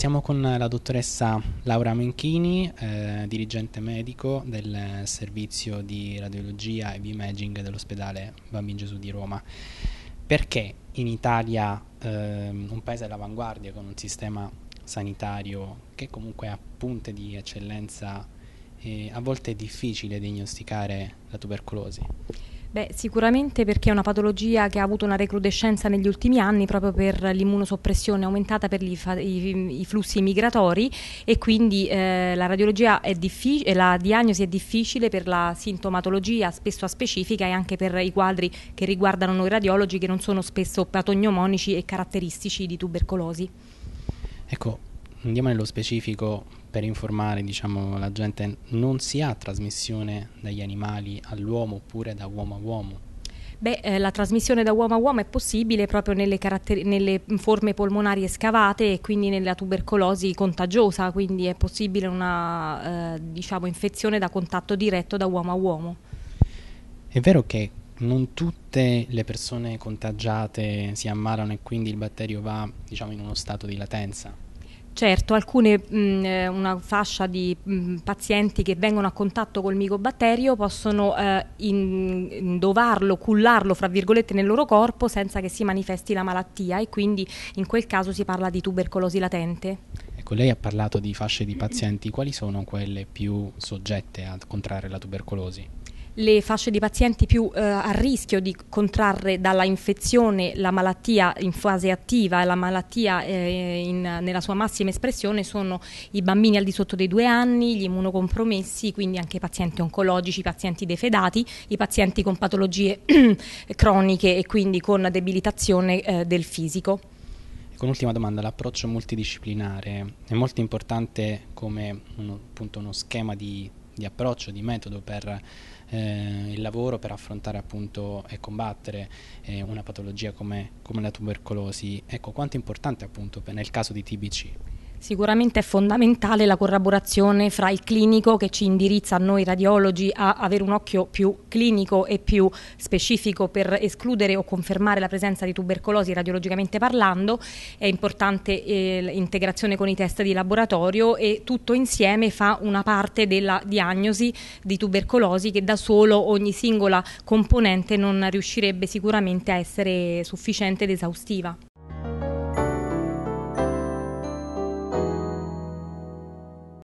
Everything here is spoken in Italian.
Siamo con la dottoressa Laura Menchini, eh, dirigente medico del servizio di radiologia e imaging dell'ospedale Bambino Gesù di Roma. Perché in Italia, eh, un paese all'avanguardia con un sistema sanitario che comunque ha punte di eccellenza, eh, a volte è difficile diagnosticare la tubercolosi? Beh, sicuramente perché è una patologia che ha avuto una recrudescenza negli ultimi anni proprio per l'immunosoppressione aumentata per i, i, i, flussi migratori e quindi eh, la radiologia è difficile, la diagnosi è difficile per la sintomatologia spesso specifica e anche per i quadri che riguardano noi radiologi che non sono spesso patognomonici e caratteristici di tubercolosi. Ecco, andiamo nello specifico per informare diciamo, la gente, non si ha trasmissione dagli animali all'uomo oppure da uomo a uomo? Beh, eh, la trasmissione da uomo a uomo è possibile proprio nelle, nelle, forme polmonari escavate e quindi nella tubercolosi contagiosa, quindi è possibile una eh, diciamo, infezione da contatto diretto da uomo a uomo. È vero che non tutte le persone contagiate si ammalano e quindi il batterio va diciamo, in uno stato di latenza? Certo, alcune, mh, eh, una fascia di mh, pazienti che vengono a contatto col micobatterio possono eh, indovarlo, cullarlo, fra virgolette, nel loro corpo senza che si manifesti la malattia e quindi in quel caso si parla di tubercolosi latente. Ecco, lei ha parlato di fasce di pazienti, quali sono quelle più soggette a contrarre la tubercolosi? le fasce di pazienti più eh, a rischio di contrarre dalla infezione la malattia in fase attiva e la malattia eh, in, nella sua massima espressione sono i bambini al di sotto dei due anni, gli immunocompromessi, quindi anche i pazienti oncologici, i pazienti defedati, i pazienti con patologie croniche e quindi con debilitazione eh, del fisico. Con l'ultima domanda, l'approccio multidisciplinare è molto importante come uno, appunto, uno schema di di approccio, di metodo per eh, il lavoro per affrontare appunto e combattere eh, una patologia come, come la tubercolosi. Ecco, quanto è importante appunto nel caso di TBC? Sicuramente è fondamentale la collaborazione fra il clinico che ci indirizza a noi radiologi a avere un occhio più clinico e più specifico per escludere o confermare la presenza di tubercolosi radiologicamente parlando, è importante eh, l'integrazione con i test di laboratorio e tutto insieme fa una parte della diagnosi di tubercolosi che da solo ogni singola componente non riuscirebbe sicuramente a essere sufficiente ed esaustiva.